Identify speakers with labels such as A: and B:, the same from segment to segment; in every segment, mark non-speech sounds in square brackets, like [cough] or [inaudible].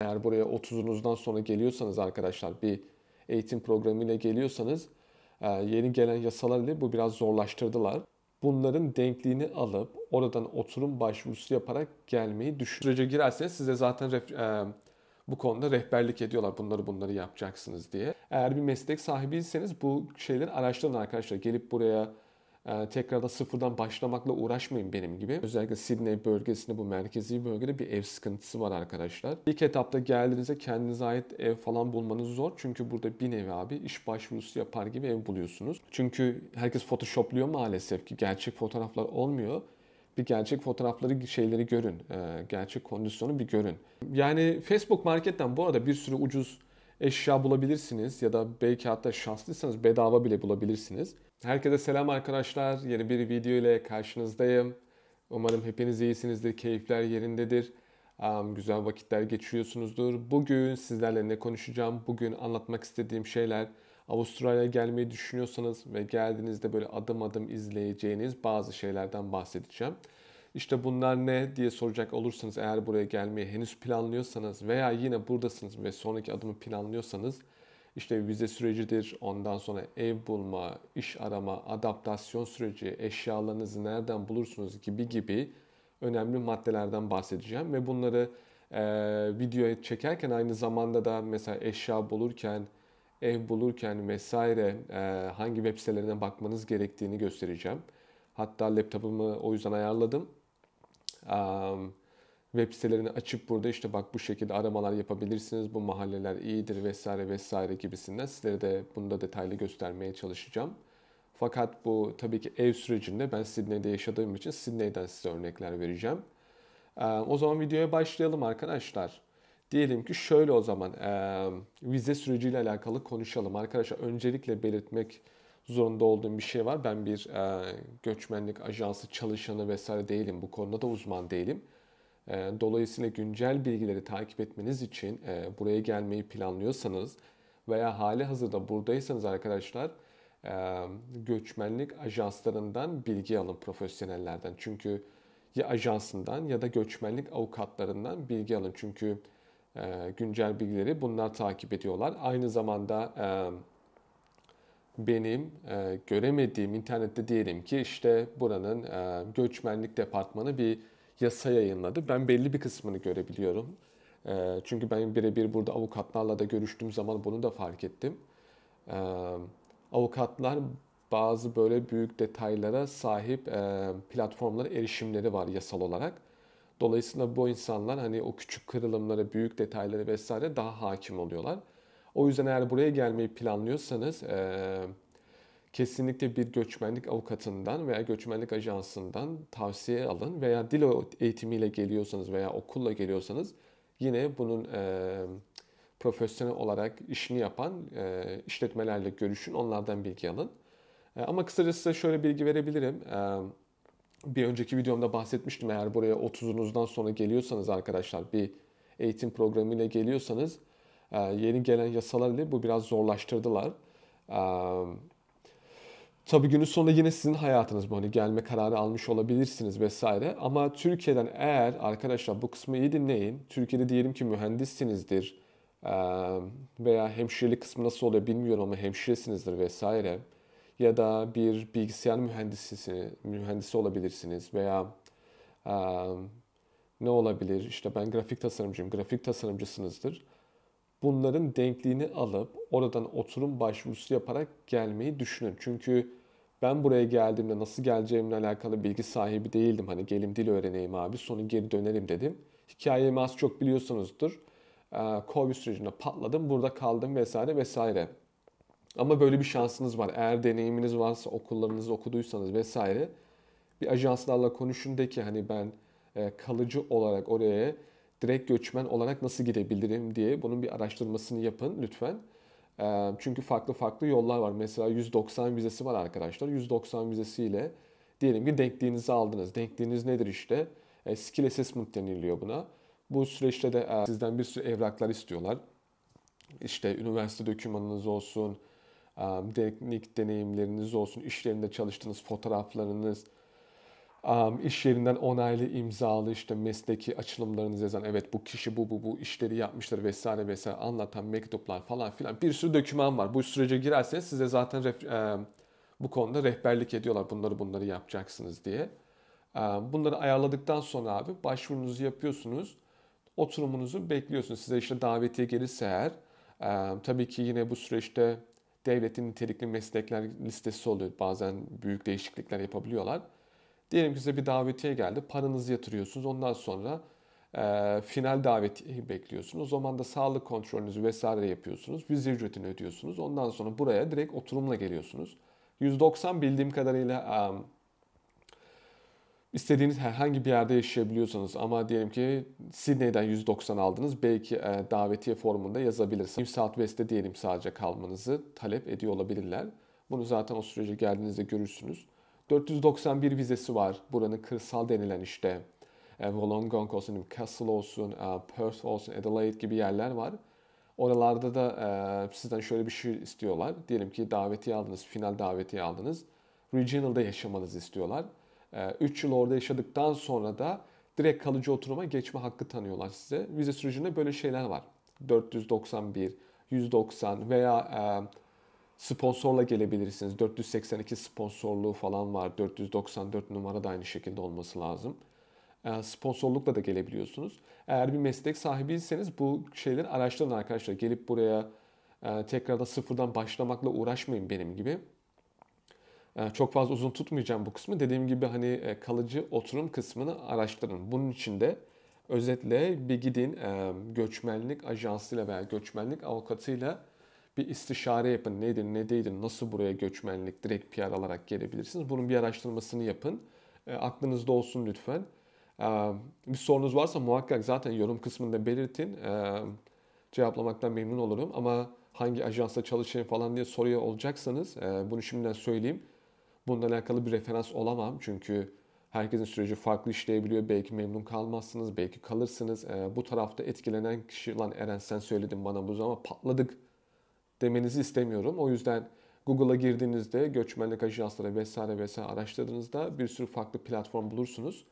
A: Eğer buraya 30'unuzdan sonra geliyorsanız arkadaşlar bir eğitim programıyla geliyorsanız e, yeni gelen yasalar ile bu biraz zorlaştırdılar. Bunların denkliğini alıp oradan oturum başvurusu yaparak gelmeyi düşünce girerseniz size zaten ref- e, bu konuda rehberlik ediyorlar bunları bunları yapacaksınız diye. Eğer bir meslek sahibiyseniz bu şeyleri araştırın arkadaşlar. Gelip buraya ee, tekrardan sıfırdan başlamakla uğraşmayın benim gibi. Özellikle Sydney bölgesinde bu merkezi bölgede bir ev sıkıntısı var arkadaşlar. İlk etapta geldiğinizde kendinize ait ev falan bulmanız zor. Çünkü burada bir nevi abi iş başvurusu yapar gibi ev buluyorsunuz. Çünkü herkes photoshopluyor maalesef ki gerçek fotoğraflar olmuyor bir gerçek fotoğrafları şeyleri görün. Ee, gerçek kondisyonu bir görün. Yani Facebook marketten bu arada bir sürü ucuz eşya bulabilirsiniz ya da belki hatta şanslıysanız bedava bile bulabilirsiniz. Herkese selam arkadaşlar. Yeni bir video ile karşınızdayım. Umarım hepiniz iyisinizdir, keyifler yerindedir. Güzel vakitler geçiriyorsunuzdur. Bugün sizlerle ne konuşacağım? Bugün anlatmak istediğim şeyler Avustralya'ya gelmeyi düşünüyorsanız ve geldiğinizde böyle adım adım izleyeceğiniz bazı şeylerden bahsedeceğim. İşte bunlar ne diye soracak olursanız eğer buraya gelmeyi henüz planlıyorsanız veya yine buradasınız ve sonraki adımı planlıyorsanız işte vize sürecidir, ondan sonra ev bulma, iş arama, adaptasyon süreci, eşyalarınızı nereden bulursunuz gibi gibi önemli maddelerden bahsedeceğim. Ve bunları e, videoya çekerken aynı zamanda da mesela eşya bulurken, ev bulurken vesaire e, hangi web sitelerine bakmanız gerektiğini göstereceğim. Hatta laptopumu o yüzden ayarladım. Um, web sitelerini açıp burada işte bak bu şekilde aramalar yapabilirsiniz, bu mahalleler iyidir vesaire vesaire gibisinden sizlere de bunu da detaylı göstermeye çalışacağım. Fakat bu tabii ki ev sürecinde ben Sydney'de yaşadığım için Sydney'den size örnekler vereceğim. Ee, o zaman videoya başlayalım arkadaşlar. Diyelim ki şöyle o zaman e, vize süreciyle alakalı konuşalım. Arkadaşlar öncelikle belirtmek zorunda olduğum bir şey var. Ben bir e, göçmenlik ajansı çalışanı vesaire değilim. Bu konuda da uzman değilim. Ee, dolayısıyla güncel bilgileri takip etmeniz için e, buraya gelmeyi planlıyorsanız veya hali hazırda buradaysanız arkadaşlar e, göçmenlik ajanslarından bilgi alın profesyonellerden. Çünkü ya ajansından ya da göçmenlik avukatlarından bilgi alın. Çünkü e, güncel bilgileri bunlar takip ediyorlar. Aynı zamanda benim göremediğim internette diyelim ki işte buranın göçmenlik departmanı bir yasa yayınladı. Ben belli bir kısmını görebiliyorum. Ee, çünkü ben birebir burada avukatlarla da görüştüğüm zaman bunu da fark ettim. Ee, avukatlar bazı böyle büyük detaylara sahip e, platformlara erişimleri var yasal olarak. Dolayısıyla bu insanlar hani o küçük kırılımlara, büyük detayları vesaire daha hakim oluyorlar. O yüzden eğer buraya gelmeyi planlıyorsanız... E, kesinlikle bir göçmenlik avukatından veya göçmenlik ajansından tavsiye alın veya dil eğitimiyle geliyorsanız veya okulla geliyorsanız yine bunun e, profesyonel olarak işini yapan e, işletmelerle görüşün, onlardan bilgi alın. E, ama kısaca size şöyle bilgi verebilirim. E, bir önceki videomda bahsetmiştim eğer buraya 30'unuzdan sonra geliyorsanız arkadaşlar bir eğitim programıyla geliyorsanız e, yeni gelen yasalar ile bu biraz zorlaştırdılar. E, Tabii günün sonunda yine sizin hayatınız bu. Hani gelme kararı almış olabilirsiniz vesaire. Ama Türkiye'den eğer arkadaşlar bu kısmı iyi dinleyin. Türkiye'de diyelim ki mühendissinizdir veya hemşirelik kısmı nasıl oluyor bilmiyorum ama hemşiresinizdir vesaire. Ya da bir bilgisayar mühendisi, mühendisi olabilirsiniz veya ne olabilir? İşte ben grafik tasarımcıyım. Grafik tasarımcısınızdır bunların denkliğini alıp oradan oturum başvurusu yaparak gelmeyi düşünün. Çünkü ben buraya geldiğimde nasıl geleceğimle alakalı bilgi sahibi değildim. Hani gelim dil öğreneyim abi sonra geri dönerim dedim. Hikayemi az çok biliyorsunuzdur. Ee, Covid sürecinde patladım, burada kaldım vesaire vesaire. Ama böyle bir şansınız var. Eğer deneyiminiz varsa, okullarınızı okuduysanız vesaire bir ajanslarla konuşun de ki hani ben e, kalıcı olarak oraya direkt göçmen olarak nasıl gidebilirim diye bunun bir araştırmasını yapın lütfen. Çünkü farklı farklı yollar var. Mesela 190 vizesi var arkadaşlar. 190 vizesiyle diyelim ki denkliğinizi aldınız. Denkliğiniz nedir işte? E, skill assessment deniliyor buna. Bu süreçte de sizden bir sürü evraklar istiyorlar. İşte üniversite dokümanınız olsun, teknik deneyimleriniz olsun, işlerinde çalıştığınız fotoğraflarınız, um, iş yerinden onaylı imzalı işte mesleki açılımlarınızı yazan evet bu kişi bu bu bu işleri yapmıştır vesaire vesaire anlatan mektuplar falan filan bir sürü döküman var. Bu sürece girerseniz size zaten ref- e, bu konuda rehberlik ediyorlar bunları bunları yapacaksınız diye. E, bunları ayarladıktan sonra abi başvurunuzu yapıyorsunuz. Oturumunuzu bekliyorsunuz. Size işte davetiye gelirse eğer e, tabii ki yine bu süreçte devletin nitelikli meslekler listesi oluyor. Bazen büyük değişiklikler yapabiliyorlar. Diyelim ki size bir davetiye geldi. Paranızı yatırıyorsunuz. Ondan sonra e, final davetiyeyi bekliyorsunuz. O zaman da sağlık kontrolünüzü vesaire yapıyorsunuz. Vize ücretini ödüyorsunuz. Ondan sonra buraya direkt oturumla geliyorsunuz. 190 bildiğim kadarıyla um, istediğiniz herhangi bir yerde yaşayabiliyorsanız ama diyelim ki Sydney'den 190 aldınız belki e, davetiye formunda yazabilirsiniz. New South West'te diyelim sadece kalmanızı talep ediyor olabilirler. Bunu zaten o sürece geldiğinizde görürsünüz. 491 vizesi var. Buranın kırsal denilen işte e, Wollongong olsun, Castle olsun, e, Perth olsun, Adelaide gibi yerler var. Oralarda da e, sizden şöyle bir şey istiyorlar. Diyelim ki daveti aldınız, final daveti aldınız. Regional'da yaşamanızı istiyorlar. 3 e, yıl orada yaşadıktan sonra da direkt kalıcı oturuma geçme hakkı tanıyorlar size. Vize sürecinde böyle şeyler var. 491, 190 veya e, Sponsorla gelebilirsiniz. 482 sponsorluğu falan var. 494 numara da aynı şekilde olması lazım. Ee, sponsorlukla da gelebiliyorsunuz. Eğer bir meslek sahibiyseniz bu şeyleri araştırın arkadaşlar. Gelip buraya e, tekrardan sıfırdan başlamakla uğraşmayın benim gibi. E, çok fazla uzun tutmayacağım bu kısmı. Dediğim gibi hani e, kalıcı oturum kısmını araştırın. Bunun için de özetle bir gidin göçmenlik ajansıyla veya göçmenlik avukatıyla bir istişare yapın. Nedir, ne değildir, nasıl buraya göçmenlik direkt PR alarak gelebilirsiniz? Bunun bir araştırmasını yapın. E, aklınızda olsun lütfen. E, bir sorunuz varsa muhakkak zaten yorum kısmında belirtin. E, cevaplamaktan memnun olurum. Ama hangi ajansla çalışayım falan diye soruya olacaksanız e, bunu şimdiden söyleyeyim. Bununla alakalı bir referans olamam çünkü herkesin süreci farklı işleyebiliyor. Belki memnun kalmazsınız, belki kalırsınız. E, bu tarafta etkilenen kişi, lan Eren sen söyledin bana bunu ama patladık demenizi istemiyorum. O yüzden Google'a girdiğinizde göçmenlik ajansları vesaire vesaire araştırdığınızda bir sürü farklı platform bulursunuz.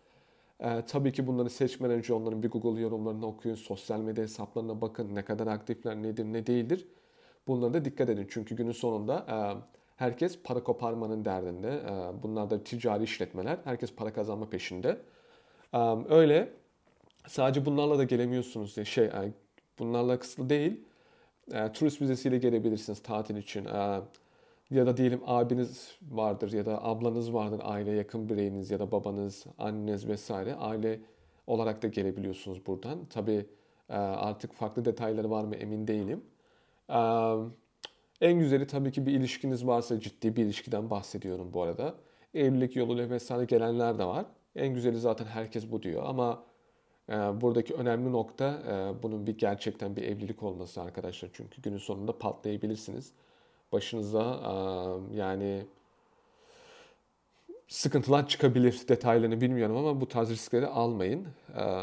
A: Ee, tabii ki bunları seçmeden önce onların bir Google yorumlarını okuyun, sosyal medya hesaplarına bakın, ne kadar aktifler, nedir, ne değildir. Bunlara da dikkat edin çünkü günün sonunda e, herkes para koparmanın derdinde. E, bunlar da ticari işletmeler, herkes para kazanma peşinde. E, öyle sadece bunlarla da gelemiyorsunuz diye şey, e, bunlarla kısıtlı değil e, turist vizesiyle gelebilirsiniz tatil için. E, ya da diyelim abiniz vardır ya da ablanız vardır aile yakın bireyiniz ya da babanız, anneniz vesaire aile olarak da gelebiliyorsunuz buradan. Tabi e, artık farklı detayları var mı emin değilim. E, en güzeli tabii ki bir ilişkiniz varsa ciddi bir ilişkiden bahsediyorum bu arada. Evlilik yoluyla vesaire gelenler de var. En güzeli zaten herkes bu diyor ama ee, buradaki önemli nokta e, bunun bir gerçekten bir evlilik olması arkadaşlar. Çünkü günün sonunda patlayabilirsiniz. Başınıza e, yani sıkıntılar çıkabilir detaylarını bilmiyorum ama bu tarz riskleri almayın. E,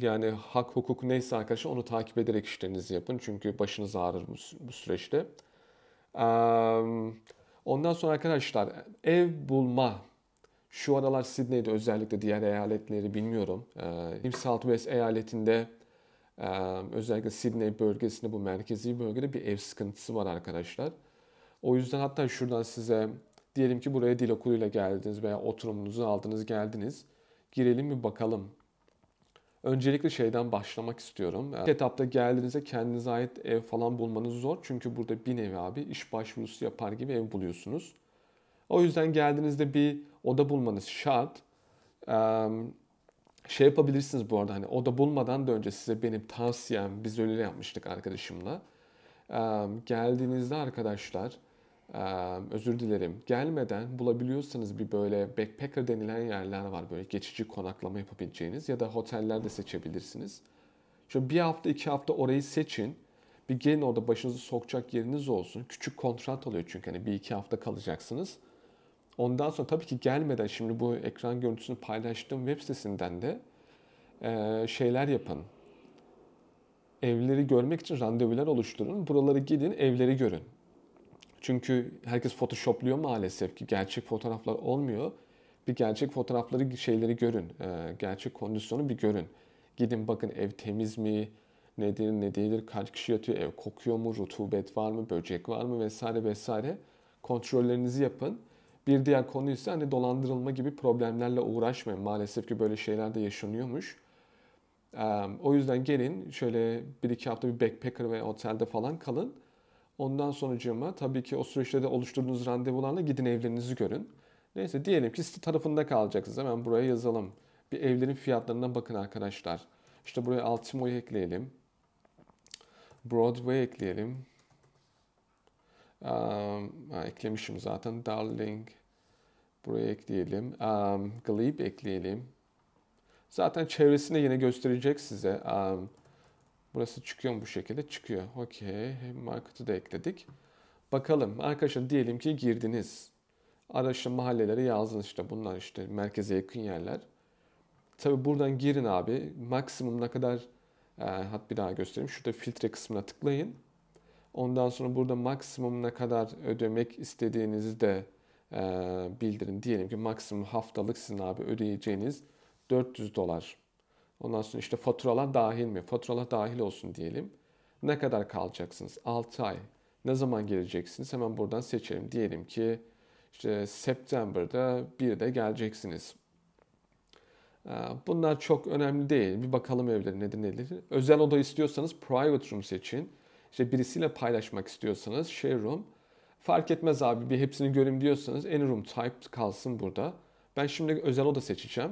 A: yani hak hukuk neyse arkadaşlar onu takip ederek işlerinizi yapın. Çünkü başınız ağrır bu süreçte. Ondan sonra arkadaşlar ev bulma şu aralar Sydney'de özellikle diğer eyaletleri bilmiyorum. New ee, South Wales eyaletinde özellikle Sydney bölgesinde bu merkezi bölgede bir ev sıkıntısı var arkadaşlar. O yüzden hatta şuradan size diyelim ki buraya dil okuluyla geldiniz veya oturumunuzu aldınız geldiniz. Girelim bir bakalım. Öncelikle şeyden başlamak istiyorum. İlk etapta geldiğinizde kendinize ait ev falan bulmanız zor. Çünkü burada bir nevi abi iş başvurusu yapar gibi ev buluyorsunuz. O yüzden geldiğinizde bir oda bulmanız şart. şey yapabilirsiniz bu arada hani oda bulmadan da önce size benim tavsiyem biz öyle yapmıştık arkadaşımla. geldiğinizde arkadaşlar özür dilerim. Gelmeden bulabiliyorsanız bir böyle backpacker denilen yerler var. Böyle geçici konaklama yapabileceğiniz ya da oteller de seçebilirsiniz. Şöyle bir hafta iki hafta orayı seçin. Bir gelin orada başınızı sokacak yeriniz olsun. Küçük kontrat oluyor çünkü hani bir iki hafta kalacaksınız. Ondan sonra tabii ki gelmeden şimdi bu ekran görüntüsünü paylaştığım web sitesinden de e, şeyler yapın. Evleri görmek için randevular oluşturun. Buraları gidin, evleri görün. Çünkü herkes photoshopluyor maalesef ki gerçek fotoğraflar olmuyor. Bir gerçek fotoğrafları, şeyleri görün. E, gerçek kondisyonu bir görün. Gidin bakın ev temiz mi, nedir ne değildir, kaç kişi yatıyor, ev kokuyor mu, rutubet var mı, böcek var mı vesaire vesaire. Kontrollerinizi yapın. Bir diğer konu ise hani dolandırılma gibi problemlerle uğraşmayın. Maalesef ki böyle şeyler de yaşanıyormuş. O yüzden gelin şöyle bir iki hafta bir backpacker ve otelde falan kalın. Ondan sonucuma tabii ki o süreçte de oluşturduğunuz randevularla gidin evlerinizi görün. Neyse diyelim ki site tarafında kalacaksınız. Hemen buraya yazalım. Bir evlerin fiyatlarına bakın arkadaşlar. İşte buraya Altimo'yu ekleyelim. Broadway ekleyelim eklemişim zaten. Darling. Buraya ekleyelim. Um, ekleyelim. Zaten çevresini yine gösterecek size. burası çıkıyor mu bu şekilde? Çıkıyor. Okey. Market'ı da ekledik. Bakalım arkadaşlar diyelim ki girdiniz. Araçlı mahalleleri yazdınız işte bunlar işte merkeze yakın yerler. Tabi buradan girin abi. Maksimum ne kadar e, hat bir daha göstereyim. Şurada filtre kısmına tıklayın. Ondan sonra burada maksimum ne kadar ödemek istediğinizi de e, bildirin. Diyelim ki maksimum haftalık sizin abi ödeyeceğiniz 400 dolar. Ondan sonra işte faturalar dahil mi? Faturalar dahil olsun diyelim. Ne kadar kalacaksınız? 6 ay. Ne zaman geleceksiniz? Hemen buradan seçelim. Diyelim ki işte September'da bir de geleceksiniz. E, bunlar çok önemli değil. Bir bakalım evleri nedir nedir. Özel oda istiyorsanız private room seçin işte birisiyle paylaşmak istiyorsanız share şey room fark etmez abi bir hepsini göreyim diyorsanız any room type kalsın burada. Ben şimdi özel oda seçeceğim.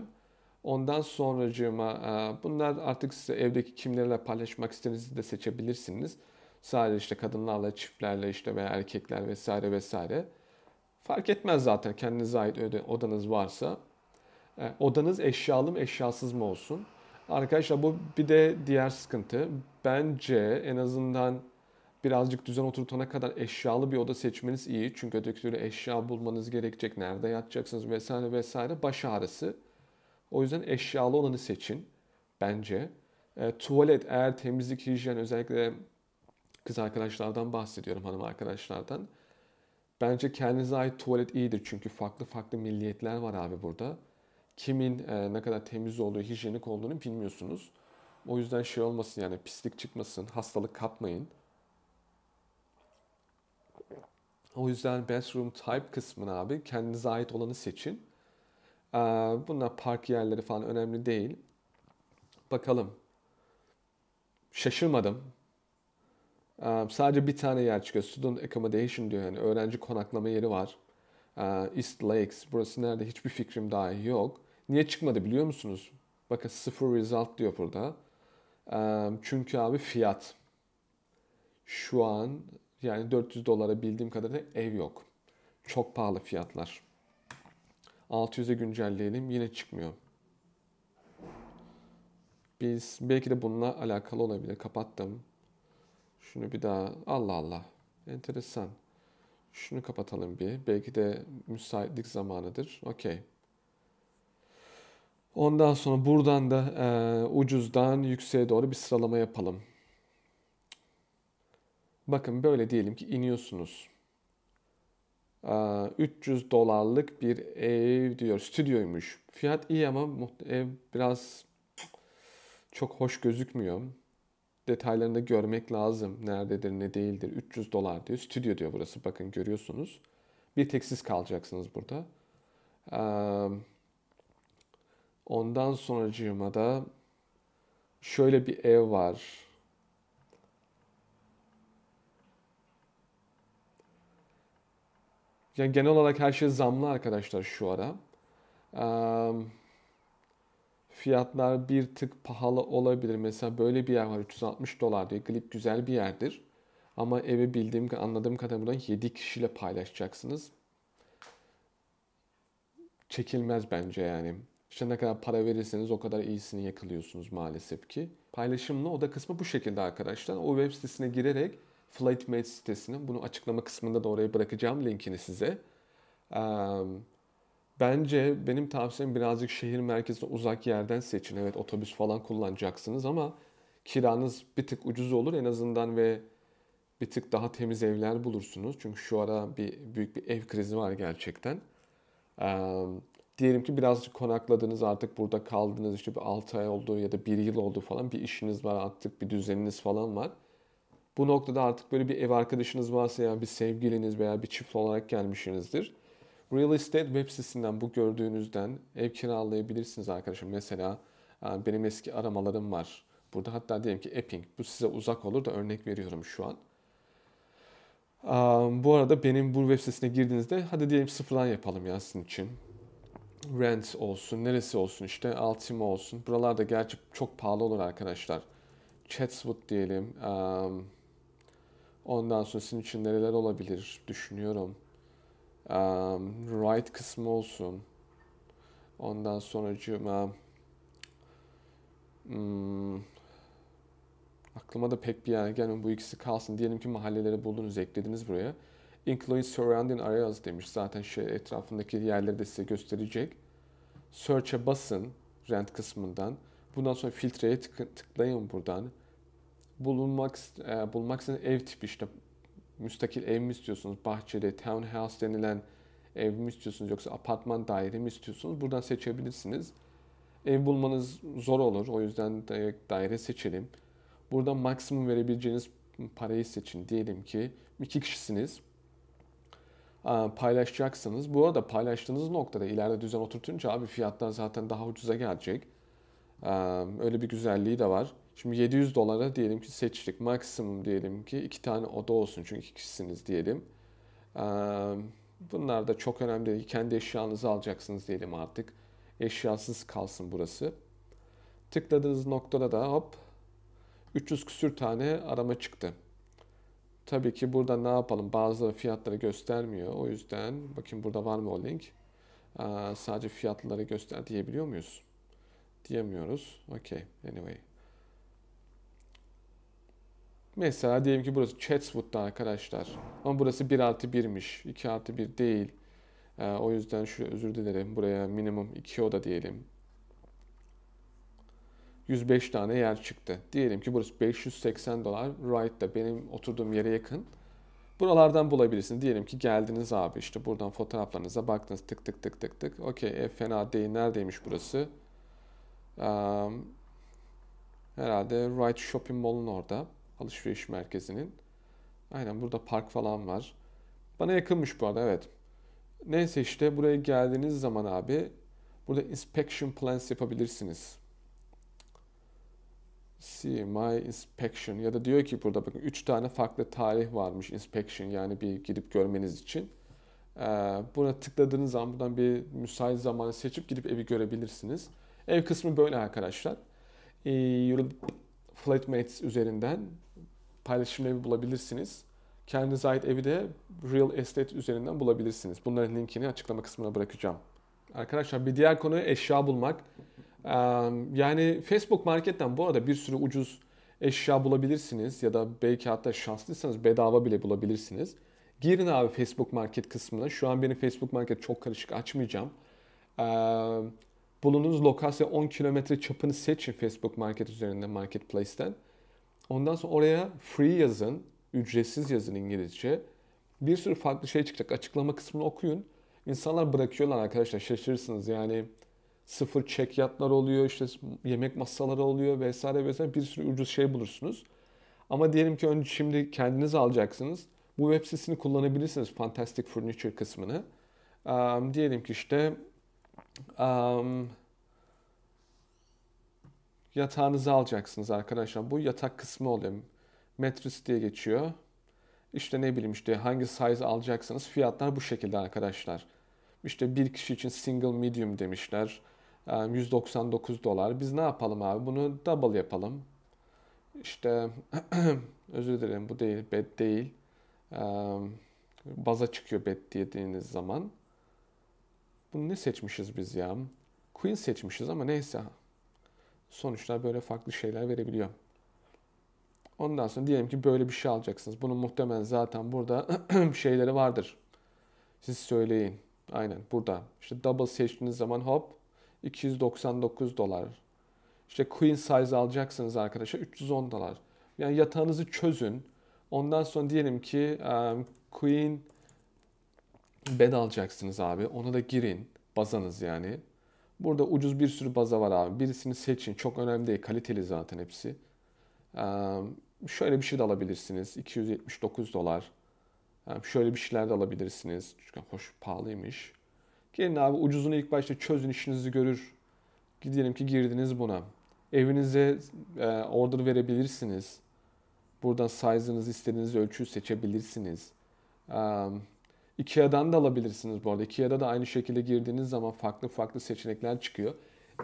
A: Ondan sonracığıma e, bunlar artık size evdeki kimlerle paylaşmak istediğinizi de seçebilirsiniz. Sadece işte kadınlarla, çiftlerle işte veya erkekler vesaire vesaire. Fark etmez zaten kendinize ait odanız varsa. E, odanız eşyalı mı eşyasız mı olsun. Arkadaşlar bu bir de diğer sıkıntı. Bence en azından birazcık düzen oturtana kadar eşyalı bir oda seçmeniz iyi. Çünkü öteki türlü eşya bulmanız gerekecek. Nerede yatacaksınız vesaire vesaire. Baş ağrısı. O yüzden eşyalı olanı seçin. Bence. E, tuvalet eğer temizlik, hijyen özellikle kız arkadaşlardan bahsediyorum hanım arkadaşlardan. Bence kendinize ait tuvalet iyidir. Çünkü farklı farklı milliyetler var abi burada. Kimin e, ne kadar temiz olduğu, hijyenik olduğunu bilmiyorsunuz. O yüzden şey olmasın yani pislik çıkmasın, hastalık kapmayın. O yüzden best room type kısmına abi kendinize ait olanı seçin. Ee, bunlar park yerleri falan önemli değil. Bakalım. Şaşırmadım. Ee, sadece bir tane yer çıkıyor. Student accommodation diyor yani öğrenci konaklama yeri var. Ee, East Lakes burası nerede hiçbir fikrim dahi yok. Niye çıkmadı biliyor musunuz? Bakın sıfır result diyor burada. Ee, çünkü abi fiyat. Şu an yani 400 dolara bildiğim kadarıyla ev yok. Çok pahalı fiyatlar. 600'e güncelleyelim yine çıkmıyor. Biz belki de bununla alakalı olabilir. Kapattım. Şunu bir daha. Allah Allah. Enteresan. Şunu kapatalım bir. Belki de müsaitlik zamanıdır. Okey. Ondan sonra buradan da e, ucuzdan yükseğe doğru bir sıralama yapalım. Bakın böyle diyelim ki iniyorsunuz. 300 dolarlık bir ev diyor. Stüdyoymuş. Fiyat iyi ama ev biraz çok hoş gözükmüyor. Detaylarını görmek lazım. Nerededir, ne değildir. 300 dolar diyor. Stüdyo diyor burası. Bakın görüyorsunuz. Bir tek siz kalacaksınız burada. Ondan sonracığıma da şöyle bir ev var Yani genel olarak her şey zamlı arkadaşlar şu ara. fiyatlar bir tık pahalı olabilir. Mesela böyle bir yer var 360 dolar diye. Glip güzel bir yerdir. Ama evi bildiğim, anladığım kadarıyla 7 kişiyle paylaşacaksınız. Çekilmez bence yani. İşte ne kadar para verirseniz o kadar iyisini yakalıyorsunuz maalesef ki. Paylaşımlı oda kısmı bu şekilde arkadaşlar. O web sitesine girerek Flightmate sitesinin bunu açıklama kısmında da oraya bırakacağım linkini size. bence benim tavsiyem birazcık şehir merkezine uzak yerden seçin. Evet otobüs falan kullanacaksınız ama kiranız bir tık ucuz olur en azından ve bir tık daha temiz evler bulursunuz. Çünkü şu ara bir büyük bir ev krizi var gerçekten. Ee, diyelim ki birazcık konakladınız artık burada kaldınız işte bir 6 ay oldu ya da 1 yıl oldu falan bir işiniz var artık bir düzeniniz falan var. Bu noktada artık böyle bir ev arkadaşınız varsa yani bir sevgiliniz veya bir çift olarak gelmişsinizdir. Real Estate web sitesinden bu gördüğünüzden ev kiralayabilirsiniz arkadaşım Mesela e, benim eski aramalarım var. Burada hatta diyelim ki Epping. Bu size uzak olur da örnek veriyorum şu an. E, bu arada benim bu web sitesine girdiğinizde hadi diyelim sıfırdan yapalım ya sizin için. Rent olsun, neresi olsun işte Altima olsun. Buralarda gerçi çok pahalı olur arkadaşlar. Chatswood diyelim. Um, Ondan sonra sizin için nereler olabilir düşünüyorum. Um, right kısmı olsun. Ondan sonra cuma hmm, aklıma da pek bir yer gelmiyor. Bu ikisi kalsın. Diyelim ki mahalleleri buldunuz, eklediniz buraya. Include surrounding areas demiş. Zaten şey etrafındaki yerleri de size gösterecek. Search'e basın rent kısmından. Bundan sonra filtreye tık tıklayın buradan bulunmak e, bulmak için ev tipi işte müstakil ev mi istiyorsunuz? Bahçeli, townhouse denilen ev mi istiyorsunuz yoksa apartman daire mi istiyorsunuz? Buradan seçebilirsiniz. Ev bulmanız zor olur. O yüzden daire seçelim. Burada maksimum verebileceğiniz parayı seçin. Diyelim ki iki kişisiniz. Paylaşacaksınız. Bu arada paylaştığınız noktada ileride düzen oturtunca abi fiyatlar zaten daha ucuza gelecek. Öyle bir güzelliği de var. Şimdi 700 dolara diyelim ki seçtik. Maksimum diyelim ki iki tane oda olsun çünkü iki kişisiniz diyelim. Bunlar da çok önemli değil. Kendi eşyanızı alacaksınız diyelim artık. Eşyasız kalsın burası. Tıkladığınız noktada da hop 300 küsür tane arama çıktı. Tabii ki burada ne yapalım? Bazı fiyatları göstermiyor. O yüzden bakın burada var mı o link? Aa, sadece fiyatları göster diyebiliyor muyuz? Diyemiyoruz. Okay. Anyway. Mesela diyelim ki burası Chatswood'da arkadaşlar. Ama burası 1 artı 1'miş. 2 artı 1 değil. Ee, o yüzden şu özür dilerim. Buraya minimum 2 oda diyelim. 105 tane yer çıktı. Diyelim ki burası 580 dolar. Right'da benim oturduğum yere yakın. Buralardan bulabilirsin Diyelim ki geldiniz abi işte buradan fotoğraflarınıza baktınız tık tık tık tık tık. Okey e, fena değil. Neredeymiş burası? Um, herhalde Right Shopping Mall'ın orada alışveriş merkezinin. Aynen burada park falan var. Bana yakınmış bu arada evet. Neyse işte buraya geldiğiniz zaman abi burada inspection plans yapabilirsiniz. See my inspection ya da diyor ki burada bakın 3 tane farklı tarih varmış inspection yani bir gidip görmeniz için. Ee, buna tıkladığınız zaman buradan bir müsait zamanı seçip gidip evi görebilirsiniz. Ev kısmı böyle arkadaşlar. Ee, Flatmates üzerinden paylaşımlarını bulabilirsiniz. Kendinize ait evi de Real Estate üzerinden bulabilirsiniz. Bunların linkini açıklama kısmına bırakacağım. Arkadaşlar bir diğer konu eşya bulmak. Yani Facebook marketten bu arada bir sürü ucuz eşya bulabilirsiniz ya da belki hatta şanslıysanız bedava bile bulabilirsiniz. Girin abi Facebook Market kısmına. Şu an benim Facebook Market çok karışık açmayacağım. bulunduğunuz lokasya 10 kilometre çapını seçin Facebook Market üzerinden, Marketplace'ten. Ondan sonra oraya free yazın, ücretsiz yazın İngilizce. Bir sürü farklı şey çıkacak. Açıklama kısmını okuyun. İnsanlar bırakıyorlar arkadaşlar şaşırırsınız yani sıfır çekyatlar oluyor işte yemek masaları oluyor vesaire vesaire bir sürü ucuz şey bulursunuz. Ama diyelim ki önce şimdi kendiniz alacaksınız. Bu web sitesini kullanabilirsiniz Fantastic Furniture kısmını. Um, diyelim ki işte um, yatağınızı alacaksınız arkadaşlar. Bu yatak kısmı oluyor. Mattress diye geçiyor. İşte ne bileyim işte hangi size alacaksınız fiyatlar bu şekilde arkadaşlar. İşte bir kişi için single medium demişler. 199 ee, dolar. Biz ne yapalım abi? Bunu double yapalım. İşte [clears throat] özür dilerim bu değil. Bed değil. Ee, baza çıkıyor bed dediğiniz zaman. Bunu ne seçmişiz biz ya? Queen seçmişiz ama neyse sonuçlar böyle farklı şeyler verebiliyor. Ondan sonra diyelim ki böyle bir şey alacaksınız. Bunun muhtemelen zaten burada [clears throat] şeyleri vardır. Siz söyleyin. Aynen burada. İşte double seçtiğiniz zaman hop 299 dolar. İşte queen size alacaksınız arkadaşlar 310 dolar. Yani yatağınızı çözün. Ondan sonra diyelim ki um, queen bed alacaksınız abi. Ona da girin. Bazanız yani. Burada ucuz bir sürü baza var abi. Birisini seçin. Çok önemli değil. Kaliteli zaten hepsi. şöyle bir şey de alabilirsiniz. 279 dolar. şöyle bir şeyler de alabilirsiniz. Çünkü hoş pahalıymış. Gelin abi ucuzunu ilk başta çözün işinizi görür. Diyelim ki girdiniz buna. Evinize order verebilirsiniz. Buradan size'ınızı istediğiniz ölçüyü seçebilirsiniz. Um, Ikea'dan da alabilirsiniz bu arada. Ikea'da da aynı şekilde girdiğiniz zaman farklı farklı seçenekler çıkıyor.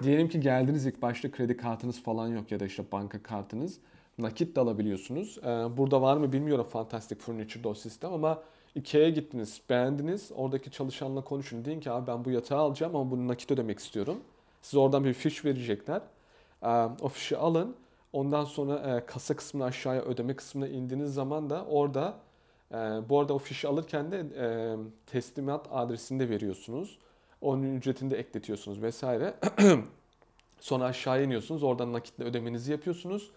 A: Diyelim ki geldiniz ilk başta kredi kartınız falan yok ya da işte banka kartınız. Nakit de alabiliyorsunuz. Ee, burada var mı bilmiyorum Fantastic Furniture'da o sistem ama Ikea'ya gittiniz, beğendiniz. Oradaki çalışanla konuşun. Deyin ki abi ben bu yatağı alacağım ama bunu nakit ödemek istiyorum. Siz oradan bir fiş verecekler. Ee, o fişi alın. Ondan sonra e, kasa kısmını aşağıya ödeme kısmına indiğiniz zaman da orada e, bu arada o fişi alırken de e, teslimat adresini de veriyorsunuz. Onun ücretini de ekletiyorsunuz vesaire. [clears throat] Sonra aşağı iniyorsunuz. Oradan nakitle ödemenizi yapıyorsunuz.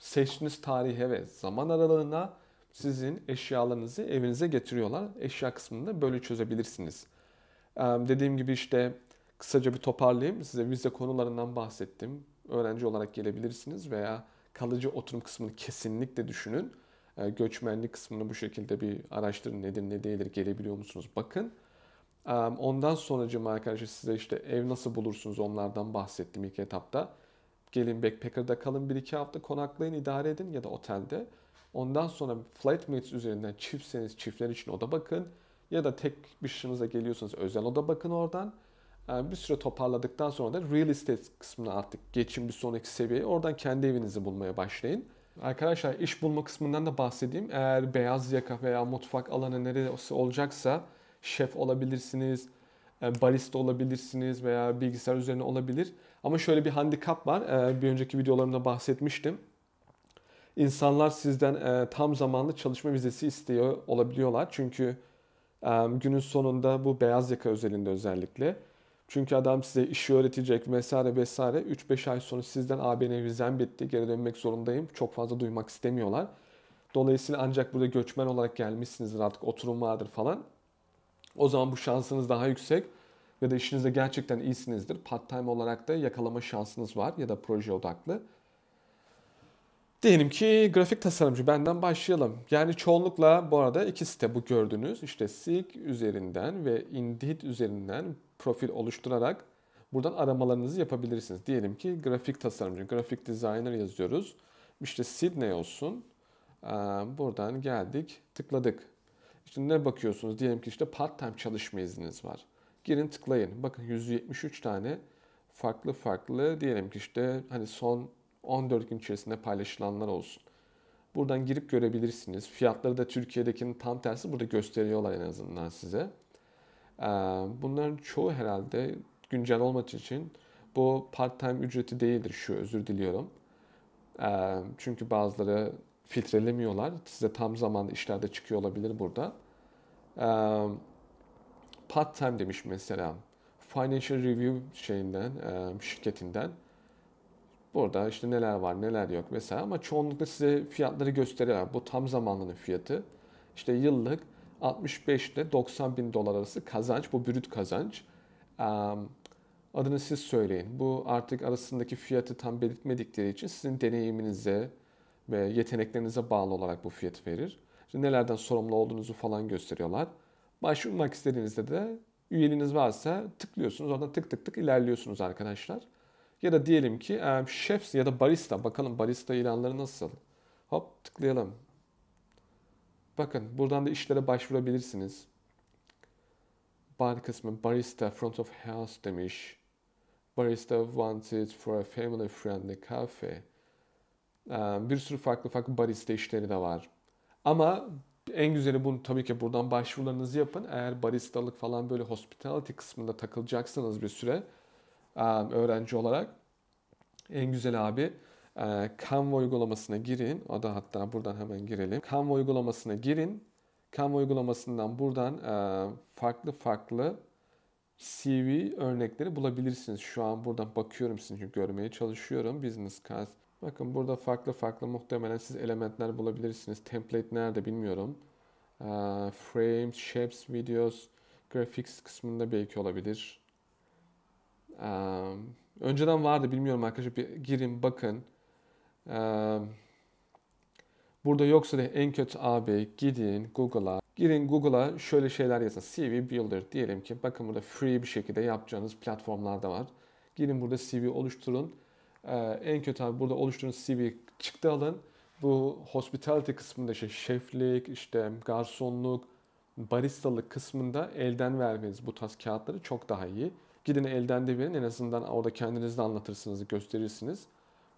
A: Seçtiğiniz tarihe ve zaman aralığına sizin eşyalarınızı evinize getiriyorlar. Eşya kısmında böyle çözebilirsiniz. Ee, dediğim gibi işte kısaca bir toparlayayım. Size vize konularından bahsettim. Öğrenci olarak gelebilirsiniz veya kalıcı oturum kısmını kesinlikle düşünün. E, göçmenlik kısmını bu şekilde bir araştırın nedir ne değildir gelebiliyor musunuz bakın. E, ondan sonracığım arkadaşlar size işte ev nasıl bulursunuz onlardan bahsettim ilk etapta. Gelin backpacker'da kalın 1-2 hafta konaklayın idare edin ya da otelde. Ondan sonra flightmates üzerinden çiftseniz çiftler için oda bakın. Ya da tek bir başınıza geliyorsanız özel oda bakın oradan. E, bir süre toparladıktan sonra da real estate kısmına artık geçin bir sonraki seviyeye. Oradan kendi evinizi bulmaya başlayın. Arkadaşlar iş bulma kısmından da bahsedeyim. Eğer beyaz yaka veya mutfak alanı neresi olacaksa şef olabilirsiniz, e, barista olabilirsiniz veya bilgisayar üzerine olabilir. Ama şöyle bir handikap var. E, bir önceki videolarımda bahsetmiştim. İnsanlar sizden e, tam zamanlı çalışma vizesi istiyor olabiliyorlar. Çünkü günün sonunda bu beyaz yaka özelinde özellikle çünkü adam size işi öğretecek vesaire vesaire. 3-5 ay sonra sizden abi benim vizem bitti geri dönmek zorundayım. Çok fazla duymak istemiyorlar. Dolayısıyla ancak burada göçmen olarak gelmişsinizdir artık oturum vardır falan. O zaman bu şansınız daha yüksek ya da işinizde gerçekten iyisinizdir. Part time olarak da yakalama şansınız var ya da proje odaklı. Diyelim ki grafik tasarımcı benden başlayalım. Yani çoğunlukla bu arada iki site bu gördüğünüz işte SIG üzerinden ve Indeed üzerinden profil oluşturarak buradan aramalarınızı yapabilirsiniz. Diyelim ki grafik tasarımcı, grafik designer yazıyoruz. İşte Sydney olsun. Ee, buradan geldik, tıkladık. İşte ne bakıyorsunuz? Diyelim ki işte part-time çalışma izniniz var. Girin tıklayın. Bakın 173 tane farklı farklı diyelim ki işte hani son 14 gün içerisinde paylaşılanlar olsun. Buradan girip görebilirsiniz. Fiyatları da Türkiye'dekinin tam tersi burada gösteriyorlar en azından size. Ee, bunların çoğu herhalde güncel olmadığı için bu part-time ücreti değildir şu özür diliyorum. Ee, çünkü bazıları filtrelemiyorlar. Size tam zamanlı işlerde çıkıyor olabilir burada. Ee, part-time demiş mesela. Financial Review şeyinden, e, şirketinden. Burada işte neler var neler yok mesela ama çoğunlukla size fiyatları gösteriyor. Bu tam zamanlının fiyatı. İşte yıllık 65 ile 90 bin dolar arası kazanç. Bu brüt kazanç. Adını siz söyleyin. Bu artık arasındaki fiyatı tam belirtmedikleri için sizin deneyiminize ve yeteneklerinize bağlı olarak bu fiyat verir. İşte nelerden sorumlu olduğunuzu falan gösteriyorlar. Başvurmak istediğinizde de üyeliğiniz varsa tıklıyorsunuz. Oradan tık tık tık ilerliyorsunuz arkadaşlar. Ya da diyelim ki şefs ya da barista. Bakalım barista ilanları nasıl? Hop tıklayalım. Bakın buradan da işlere başvurabilirsiniz. Bar kısmı barista front of house demiş. Barista wanted for a family friendly cafe. Bir sürü farklı farklı barista işleri de var. Ama en güzeli bunu tabii ki buradan başvurularınızı yapın. Eğer baristalık falan böyle hospitality kısmında takılacaksanız bir süre öğrenci olarak en güzel abi Canva ee, uygulamasına girin. O da hatta buradan hemen girelim. Canva uygulamasına girin. Canva uygulamasından buradan e, farklı farklı CV örnekleri bulabilirsiniz. Şu an buradan bakıyorum sizin çünkü görmeye çalışıyorum. Business Cards. Bakın burada farklı farklı muhtemelen siz elementler bulabilirsiniz. Template nerede bilmiyorum. Ee, Frames, Shapes, Videos, Graphics kısmında belki olabilir. Ee, önceden vardı bilmiyorum arkadaşlar. Bir girin bakın. Burada yoksa da en kötü abi gidin Google'a. Girin Google'a şöyle şeyler yazın. CV Builder diyelim ki bakın burada free bir şekilde yapacağınız platformlar da var. Girin burada CV oluşturun. en kötü abi burada oluşturun CV çıktı alın. Bu hospitality kısmında işte şeflik, işte garsonluk, baristalık kısmında elden vermeniz bu tarz kağıtları çok daha iyi. Gidin elden de verin en azından orada kendiniz de anlatırsınız, gösterirsiniz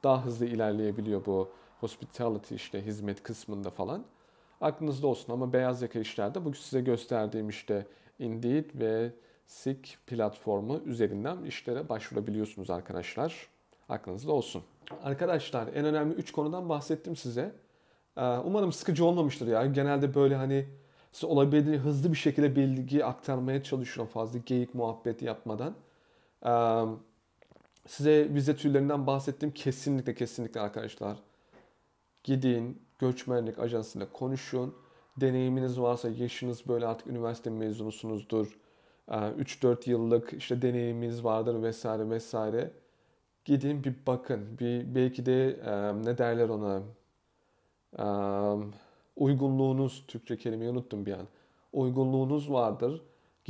A: daha hızlı ilerleyebiliyor bu hospitality işte hizmet kısmında falan. Aklınızda olsun ama beyaz yaka işlerde bugün size gösterdiğim işte Indeed ve SIK platformu üzerinden işlere başvurabiliyorsunuz arkadaşlar. Aklınızda olsun. Arkadaşlar en önemli 3 konudan bahsettim size. Ee, umarım sıkıcı olmamıştır ya. Genelde böyle hani size olabildiğince hızlı bir şekilde bilgi aktarmaya çalışıyorum fazla geyik muhabbeti yapmadan. Ee, Size vize türlerinden bahsettim. Kesinlikle kesinlikle arkadaşlar. Gidin göçmenlik ajansıyla konuşun. Deneyiminiz varsa yaşınız böyle artık üniversite mezunusunuzdur. 3-4 ee, yıllık işte deneyiminiz vardır vesaire vesaire. Gidin bir bakın. Bir belki de ne derler ona? uygunluğunuz Türkçe kelimeyi unuttum bir an. Uygunluğunuz vardır.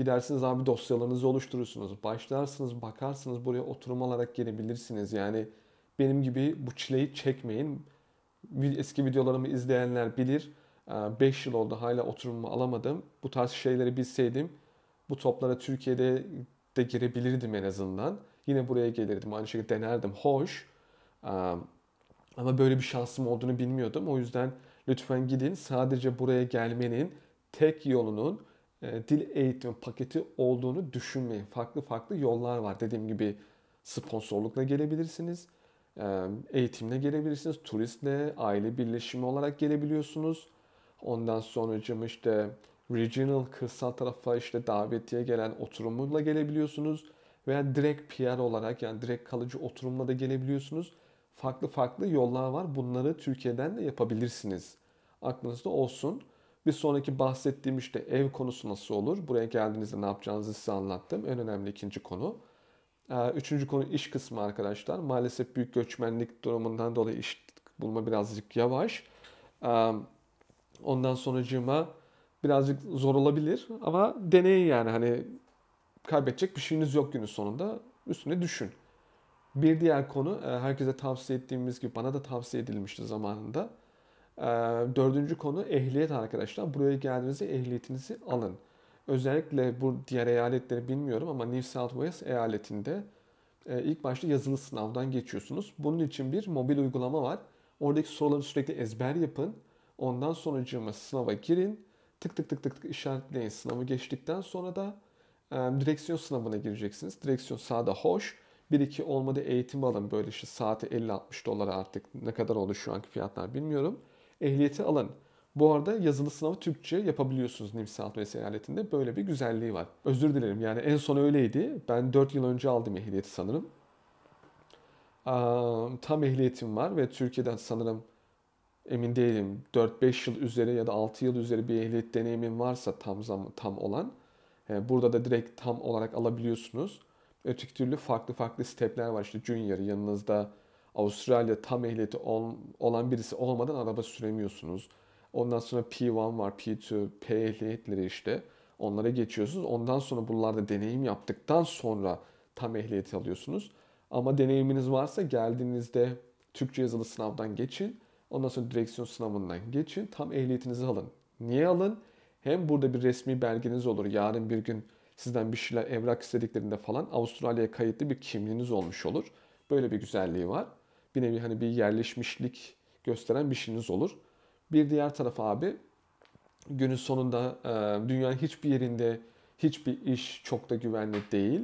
A: Gidersiniz abi dosyalarınızı oluşturursunuz. Başlarsınız, bakarsınız buraya oturum alarak gelebilirsiniz. Yani benim gibi bu çileyi çekmeyin. Eski videolarımı izleyenler bilir. 5 ee, yıl oldu hala oturumumu alamadım. Bu tarz şeyleri bilseydim bu toplara Türkiye'de de girebilirdim en azından. Yine buraya gelirdim. Aynı şekilde denerdim. Hoş. Ee, ama böyle bir şansım olduğunu bilmiyordum. O yüzden lütfen gidin. Sadece buraya gelmenin tek yolunun e, dil eğitimi paketi olduğunu düşünmeyin. Farklı farklı yollar var. Dediğim gibi sponsorlukla gelebilirsiniz. E, eğitimle gelebilirsiniz. Turistle, aile birleşimi olarak gelebiliyorsunuz. Ondan sonracım işte regional kırsal tarafa işte davetiye gelen oturumla gelebiliyorsunuz. Veya direkt PR olarak yani direkt kalıcı oturumla da gelebiliyorsunuz. Farklı farklı yollar var. Bunları Türkiye'den de yapabilirsiniz. Aklınızda olsun. Bir sonraki bahsettiğim işte ev konusu nasıl olur? Buraya geldiğinizde ne yapacağınızı size anlattım. En önemli ikinci konu. Ee, üçüncü konu iş kısmı arkadaşlar. Maalesef büyük göçmenlik durumundan dolayı iş bulma birazcık yavaş. Ee, ondan sonucuma birazcık zor olabilir ama deneyin yani hani kaybedecek bir şeyiniz yok günün sonunda. Üstüne düşün. Bir diğer konu e, herkese tavsiye ettiğimiz gibi bana da tavsiye edilmişti zamanında. Ee, dördüncü konu ehliyet arkadaşlar. Buraya geldiğinizde ehliyetinizi alın. Özellikle bu diğer eyaletleri bilmiyorum ama New South Wales eyaletinde e, ilk başta yazılı sınavdan geçiyorsunuz. Bunun için bir mobil uygulama var. Oradaki soruları sürekli ezber yapın. Ondan sonucuma sınava girin. Tık tık tık tık tık işaretleyin. Sınavı geçtikten sonra da e, direksiyon sınavına gireceksiniz. Direksiyon sağda hoş. 1-2 olmadı eğitim alın. Böyle işte saati 50-60 dolara artık ne kadar oldu şu anki fiyatlar bilmiyorum ehliyeti alın. Bu arada yazılı sınavı Türkçe yapabiliyorsunuz NİM Saat ve Eyaletinde. Böyle bir güzelliği var. Özür dilerim yani en son öyleydi. Ben 4 yıl önce aldım ehliyeti sanırım. Tam ehliyetim var ve Türkiye'den sanırım emin değilim 4-5 yıl üzeri ya da 6 yıl üzeri bir ehliyet deneyimin varsa tam zam, tam olan e, burada da direkt tam olarak alabiliyorsunuz. Öteki türlü farklı farklı stepler var. işte Junior yanınızda Avustralya tam ehliyeti olan birisi olmadan araba süremiyorsunuz. Ondan sonra P1 var, P2, P ehliyetleri işte. Onlara geçiyorsunuz. Ondan sonra bunlarda deneyim yaptıktan sonra tam ehliyeti alıyorsunuz. Ama deneyiminiz varsa geldiğinizde Türkçe yazılı sınavdan geçin. Ondan sonra direksiyon sınavından geçin. Tam ehliyetinizi alın. Niye alın? Hem burada bir resmi belgeniz olur. Yarın bir gün sizden bir şeyler evrak istediklerinde falan Avustralya'ya kayıtlı bir kimliğiniz olmuş olur. Böyle bir güzelliği var bir nevi hani bir yerleşmişlik gösteren bir şeyiniz olur. Bir diğer taraf abi günün sonunda e, dünyanın hiçbir yerinde hiçbir iş çok da güvenli değil.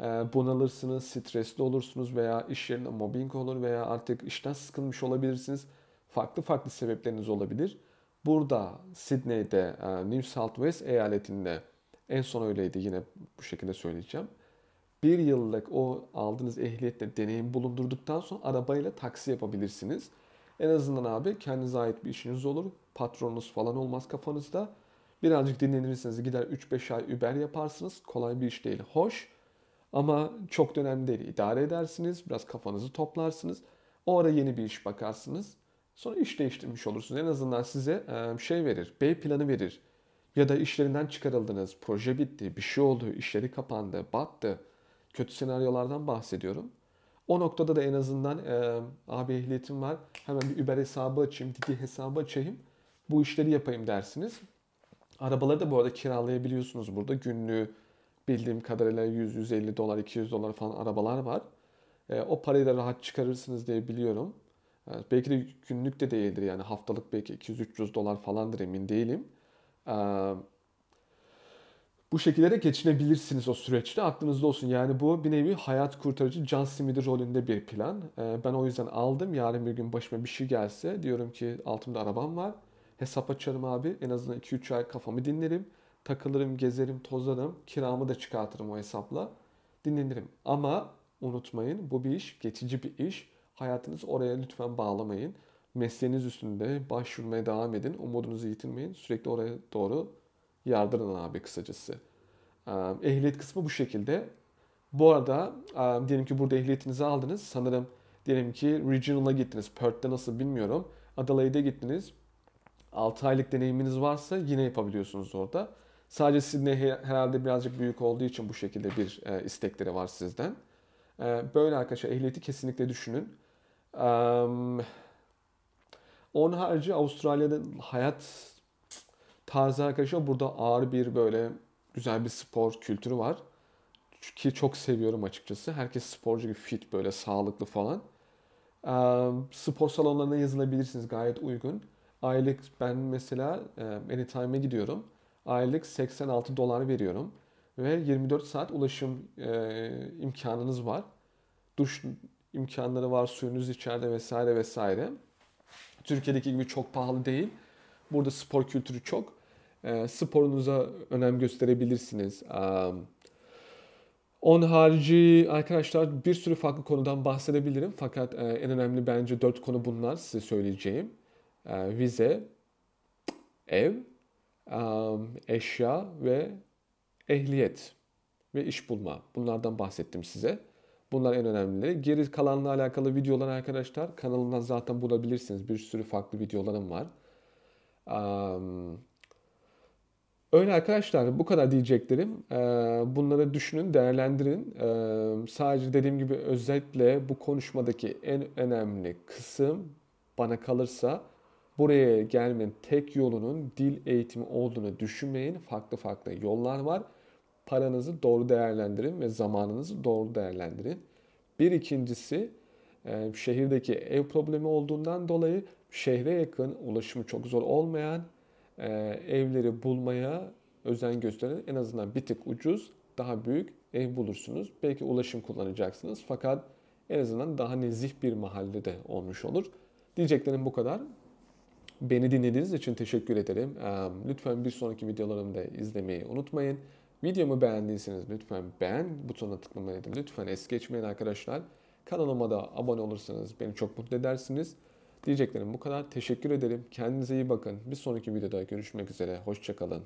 A: E, bunalırsınız, stresli olursunuz veya iş yerinde mobbing olur veya artık işten sıkılmış olabilirsiniz. Farklı farklı sebepleriniz olabilir. Burada Sydney'de e, New South Wales eyaletinde en son öyleydi yine bu şekilde söyleyeceğim bir yıllık o aldığınız ehliyetle deneyim bulundurduktan sonra arabayla taksi yapabilirsiniz. En azından abi kendinize ait bir işiniz olur. Patronunuz falan olmaz kafanızda. Birazcık dinlenirsiniz. Gider 3-5 ay Uber yaparsınız. Kolay bir iş değil. Hoş. Ama çok önemli değil. İdare edersiniz. Biraz kafanızı toplarsınız. O ara yeni bir iş bakarsınız. Sonra iş değiştirmiş olursunuz. En azından size şey verir. B planı verir. Ya da işlerinden çıkarıldınız. Proje bitti. Bir şey oldu. işleri kapandı. Battı kötü senaryolardan bahsediyorum. O noktada da en azından e, abi ehliyetim var. Hemen bir Uber hesabı açayım, Didi hesabı açayım. Bu işleri yapayım dersiniz. Arabaları da bu arada kiralayabiliyorsunuz burada. Günlüğü bildiğim kadarıyla 100-150 dolar, 200 dolar falan arabalar var. E, o parayı da rahat çıkarırsınız diye biliyorum. Yani belki de günlük de değildir yani haftalık belki 200-300 dolar falandır emin değilim. E, bu şekilde de geçinebilirsiniz o süreçte. Aklınızda olsun. Yani bu bir nevi hayat kurtarıcı John Smith'i rolünde bir plan. Ee, ben o yüzden aldım. Yarın bir gün başıma bir şey gelse diyorum ki altımda arabam var. Hesap açarım abi. En azından 2-3 ay kafamı dinlerim. Takılırım, gezerim, tozarım. Kiramı da çıkartırım o hesapla. Dinlenirim. Ama unutmayın bu bir iş. Geçici bir iş. Hayatınızı oraya lütfen bağlamayın. Mesleğiniz üstünde başvurmaya devam edin. Umudunuzu yitirmeyin. Sürekli oraya doğru Yardırın abi kısacası. Ehliyet kısmı bu şekilde. Bu arada diyelim ki burada ehliyetinizi aldınız. Sanırım diyelim ki regional'a gittiniz. Perth'te nasıl bilmiyorum. Adelaide'e gittiniz. 6 aylık deneyiminiz varsa yine yapabiliyorsunuz orada. Sadece Sydney herhalde birazcık büyük olduğu için bu şekilde bir istekleri var sizden. böyle arkadaşlar ehliyeti kesinlikle düşünün. E, onun harici Avustralya'da hayat tarzı arkadaşlar burada ağır bir böyle güzel bir spor kültürü var. Ki çok seviyorum açıkçası. Herkes sporcu gibi fit böyle sağlıklı falan. E, spor salonlarına yazılabilirsiniz gayet uygun. Aylık ben mesela e, Anytime'e gidiyorum. Aylık 86 dolar veriyorum. Ve 24 saat ulaşım e, imkanınız var. Duş imkanları var, suyunuz içeride vesaire vesaire. Türkiye'deki gibi çok pahalı değil. Burada spor kültürü çok. Ee, sporunuza önem gösterebilirsiniz. on onun harici arkadaşlar bir sürü farklı konudan bahsedebilirim. Fakat e, en önemli bence dört konu bunlar size söyleyeceğim. Ee, vize, ev, eşya ve ehliyet ve iş bulma. Bunlardan bahsettim size. Bunlar en önemlileri. Geri kalanla alakalı videolar arkadaşlar kanalımdan zaten bulabilirsiniz. Bir sürü farklı videolarım var. Um, öyle arkadaşlar bu kadar diyeceklerim. E, bunları düşünün, değerlendirin. E, sadece dediğim gibi özetle bu konuşmadaki en önemli kısım bana kalırsa buraya gelmenin tek yolunun dil eğitimi olduğunu düşünmeyin. Farklı farklı yollar var. Paranızı doğru değerlendirin ve zamanınızı doğru değerlendirin. Bir ikincisi e, şehirdeki ev problemi olduğundan dolayı şehre yakın, ulaşımı çok zor olmayan e, evleri bulmaya özen gösterin. en azından bir tık ucuz, daha büyük ev bulursunuz. Belki ulaşım kullanacaksınız fakat en azından daha nezih bir mahallede olmuş olur. Diyeceklerim bu kadar. Beni dinlediğiniz için teşekkür ederim. E, lütfen bir sonraki videolarımı da izlemeyi unutmayın. Videomu beğendiyseniz lütfen beğen butonuna tıklamayı da lütfen es geçmeyin arkadaşlar. Kanalıma da abone olursanız beni çok mutlu edersiniz. Diyeceklerim bu kadar. Teşekkür ederim. Kendinize iyi bakın. Bir sonraki videoda görüşmek üzere. Hoşçakalın.